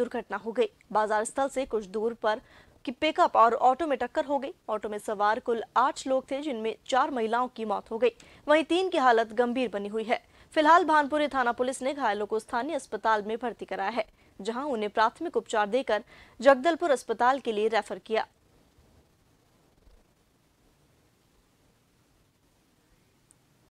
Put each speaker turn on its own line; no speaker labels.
दुर्घटना हो गई बाजार स्थल से कुछ दूर पर की पिकअप और ऑटो में टक्कर हो गई ऑटो में सवार कुल आठ लोग थे जिनमें चार महिलाओं की मौत हो गई वहीं तीन की हालत गंभीर बनी हुई है फिलहाल भानपुरी थाना पुलिस ने घायलों को स्थानीय अस्पताल में भर्ती कराया है जहां उन्हें प्राथमिक उपचार देकर जगदलपुर अस्पताल के लिए रेफर किया